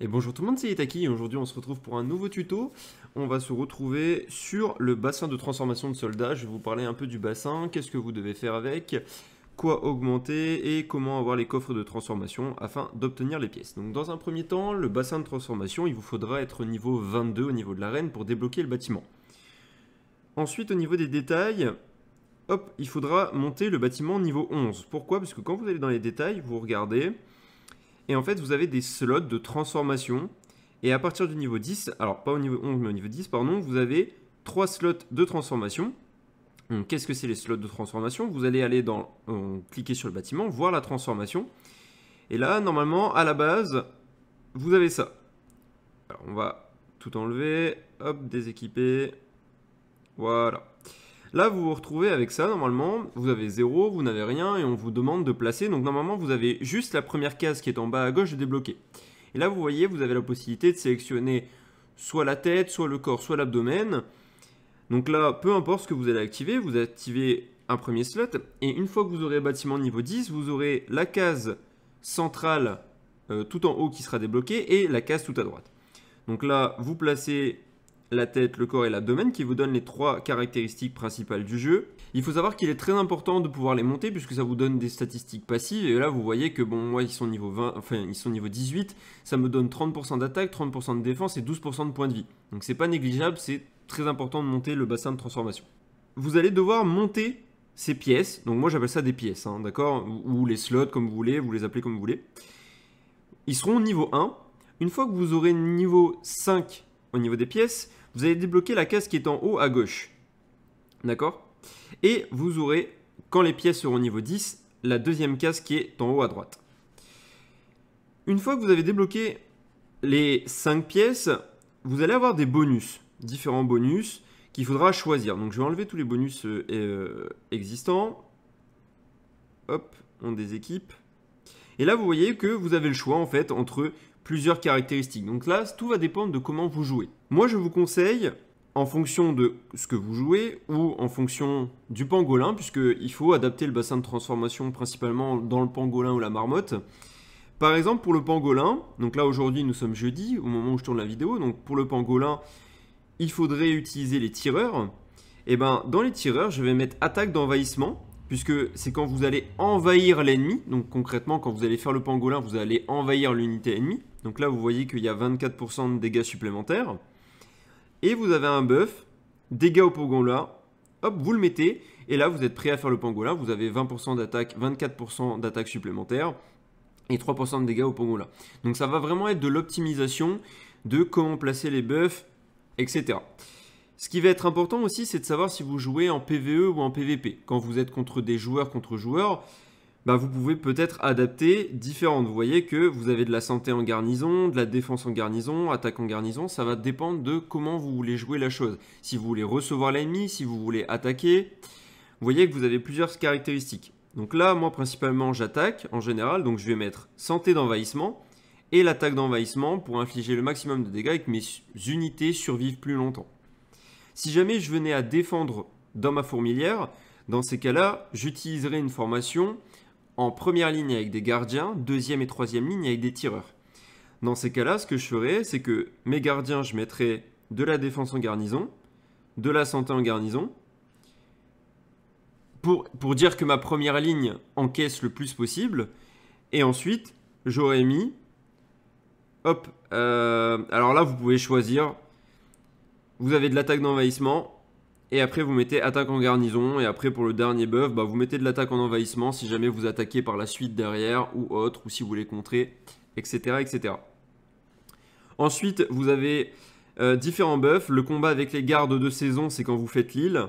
Et bonjour tout le monde, c'est Itaki et aujourd'hui on se retrouve pour un nouveau tuto. On va se retrouver sur le bassin de transformation de soldats. Je vais vous parler un peu du bassin, qu'est-ce que vous devez faire avec, quoi augmenter et comment avoir les coffres de transformation afin d'obtenir les pièces. Donc dans un premier temps, le bassin de transformation, il vous faudra être au niveau 22 au niveau de l'arène pour débloquer le bâtiment. Ensuite au niveau des détails, hop, il faudra monter le bâtiment niveau 11. Pourquoi Parce que quand vous allez dans les détails, vous regardez... Et en fait, vous avez des slots de transformation. Et à partir du niveau 10, alors pas au niveau 11, mais au niveau 10, pardon, vous avez 3 slots de transformation. Qu'est-ce que c'est les slots de transformation Vous allez aller dans, cliquer sur le bâtiment, voir la transformation. Et là, normalement, à la base, vous avez ça. Alors, on va tout enlever, hop, déséquiper. Voilà. Là, vous vous retrouvez avec ça, normalement, vous avez 0, vous n'avez rien, et on vous demande de placer. Donc normalement, vous avez juste la première case qui est en bas à gauche débloquée. Et là, vous voyez, vous avez la possibilité de sélectionner soit la tête, soit le corps, soit l'abdomen. Donc là, peu importe ce que vous allez activer, vous activez un premier slot, et une fois que vous aurez bâtiment niveau 10, vous aurez la case centrale euh, tout en haut qui sera débloquée, et la case tout à droite. Donc là, vous placez la tête, le corps et l'abdomen qui vous donnent les trois caractéristiques principales du jeu. Il faut savoir qu'il est très important de pouvoir les monter puisque ça vous donne des statistiques passives et là vous voyez que bon moi ils sont niveau 20, enfin ils sont niveau 18, ça me donne 30% d'attaque, 30% de défense et 12% de points de vie. Donc c'est pas négligeable, c'est très important de monter le bassin de transformation. Vous allez devoir monter ces pièces, donc moi j'appelle ça des pièces, hein, d'accord Ou les slots comme vous voulez, vous les appelez comme vous voulez. Ils seront au niveau 1. Une fois que vous aurez niveau 5 au niveau des pièces, vous allez débloquer la case qui est en haut à gauche. D'accord Et vous aurez, quand les pièces seront au niveau 10, la deuxième case qui est en haut à droite. Une fois que vous avez débloqué les 5 pièces, vous allez avoir des bonus, différents bonus qu'il faudra choisir. Donc je vais enlever tous les bonus euh, euh, existants. Hop, on déséquipe. Et là, vous voyez que vous avez le choix en fait entre plusieurs caractéristiques. Donc là, tout va dépendre de comment vous jouez. Moi, je vous conseille, en fonction de ce que vous jouez ou en fonction du pangolin, puisqu'il faut adapter le bassin de transformation principalement dans le pangolin ou la marmotte. Par exemple, pour le pangolin, donc là aujourd'hui nous sommes jeudi, au moment où je tourne la vidéo, donc pour le pangolin, il faudrait utiliser les tireurs. Et eh ben dans les tireurs, je vais mettre attaque d'envahissement, puisque c'est quand vous allez envahir l'ennemi, donc concrètement quand vous allez faire le pangolin, vous allez envahir l'unité ennemie, donc là vous voyez qu'il y a 24% de dégâts supplémentaires, et vous avez un buff, dégâts au pangolin, hop, vous le mettez, et là vous êtes prêt à faire le pangolin, vous avez 20% d'attaque, 24% d'attaque supplémentaire, et 3% de dégâts au pangolin. Donc ça va vraiment être de l'optimisation de comment placer les buffs, etc. Ce qui va être important aussi, c'est de savoir si vous jouez en PVE ou en PVP. Quand vous êtes contre des joueurs contre joueurs, bah, vous pouvez peut-être adapter différentes. Vous voyez que vous avez de la santé en garnison, de la défense en garnison, attaque en garnison. Ça va dépendre de comment vous voulez jouer la chose. Si vous voulez recevoir l'ennemi, si vous voulez attaquer, vous voyez que vous avez plusieurs caractéristiques. Donc là, moi principalement, j'attaque en général. Donc je vais mettre santé d'envahissement et l'attaque d'envahissement pour infliger le maximum de dégâts et que mes unités survivent plus longtemps. Si jamais je venais à défendre dans ma fourmilière, dans ces cas-là, j'utiliserai une formation en première ligne avec des gardiens, deuxième et troisième ligne avec des tireurs. Dans ces cas-là, ce que je ferai, c'est que mes gardiens, je mettrai de la défense en garnison, de la santé en garnison, pour, pour dire que ma première ligne encaisse le plus possible, et ensuite, j'aurais mis... Hop, euh, alors là, vous pouvez choisir vous avez de l'attaque d'envahissement. Et après, vous mettez attaque en garnison. Et après, pour le dernier buff, bah, vous mettez de l'attaque en envahissement si jamais vous attaquez par la suite derrière ou autre, ou si vous voulez contrer, etc. etc. Ensuite, vous avez euh, différents buffs. Le combat avec les gardes de saison, c'est quand vous faites l'île.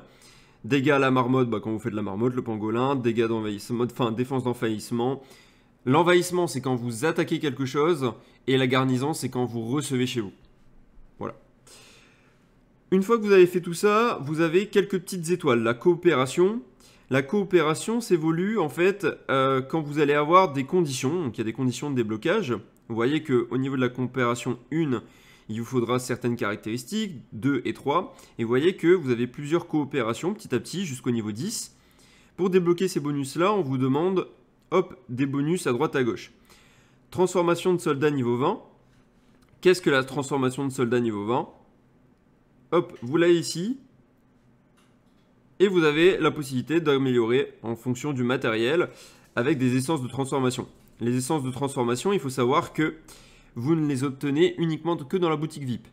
Dégâts à la marmotte, bah, quand vous faites de la marmotte, le pangolin. Dégâts d'envahissement, enfin défense d'envahissement. L'envahissement, c'est quand vous attaquez quelque chose. Et la garnison, c'est quand vous recevez chez vous. Voilà. Une fois que vous avez fait tout ça, vous avez quelques petites étoiles. La coopération, la coopération s'évolue en fait euh, quand vous allez avoir des conditions. Donc il y a des conditions de déblocage. Vous voyez qu'au niveau de la coopération 1, il vous faudra certaines caractéristiques, 2 et 3. Et vous voyez que vous avez plusieurs coopérations petit à petit jusqu'au niveau 10. Pour débloquer ces bonus-là, on vous demande hop, des bonus à droite à gauche. Transformation de soldat niveau 20. Qu'est-ce que la transformation de soldat niveau 20 Hop, vous l'avez ici. Et vous avez la possibilité d'améliorer en fonction du matériel avec des essences de transformation. Les essences de transformation, il faut savoir que vous ne les obtenez uniquement que dans la boutique VIP.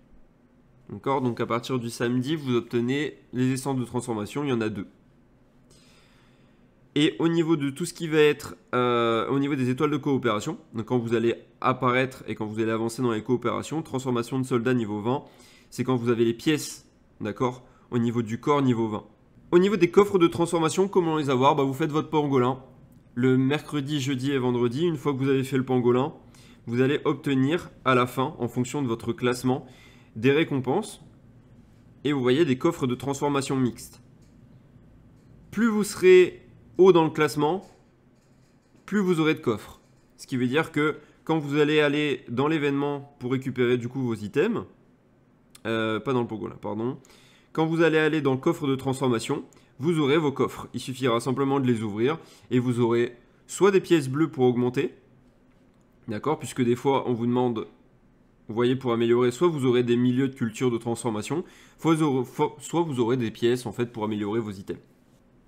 D'accord Donc à partir du samedi, vous obtenez les essences de transformation, il y en a deux. Et au niveau de tout ce qui va être euh, au niveau des étoiles de coopération, donc quand vous allez apparaître et quand vous allez avancer dans les coopérations, transformation de soldats niveau 20, c'est quand vous avez les pièces, d'accord Au niveau du corps, niveau 20. Au niveau des coffres de transformation, comment les avoir bah, Vous faites votre pangolin. Le mercredi, jeudi et vendredi, une fois que vous avez fait le pangolin, vous allez obtenir à la fin, en fonction de votre classement, des récompenses. Et vous voyez des coffres de transformation mixtes. Plus vous serez haut dans le classement, plus vous aurez de coffres. Ce qui veut dire que quand vous allez aller dans l'événement pour récupérer du coup vos items, euh, pas dans le Pogo là, pardon. Quand vous allez aller dans le coffre de transformation, vous aurez vos coffres. Il suffira simplement de les ouvrir et vous aurez soit des pièces bleues pour augmenter, d'accord, puisque des fois on vous demande, vous voyez, pour améliorer, soit vous aurez des milieux de culture de transformation, soit vous aurez des pièces en fait pour améliorer vos items.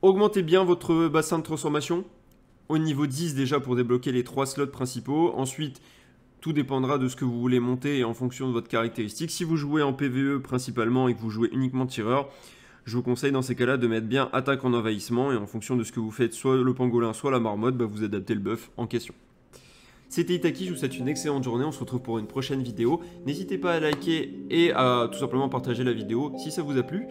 Augmentez bien votre bassin de transformation au niveau 10 déjà pour débloquer les trois slots principaux. Ensuite, tout dépendra de ce que vous voulez monter et en fonction de votre caractéristique. Si vous jouez en PVE principalement et que vous jouez uniquement tireur, je vous conseille dans ces cas-là de mettre bien attaque en envahissement et en fonction de ce que vous faites, soit le pangolin, soit la marmotte, bah, vous adaptez le buff en question. C'était Itaki, je vous souhaite une excellente journée, on se retrouve pour une prochaine vidéo. N'hésitez pas à liker et à tout simplement partager la vidéo si ça vous a plu.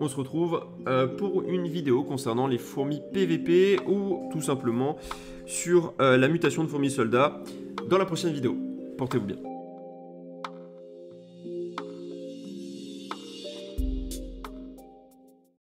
On se retrouve euh, pour une vidéo concernant les fourmis PVP ou tout simplement sur euh, la mutation de fourmis soldats dans la prochaine vidéo. Portez-vous bien.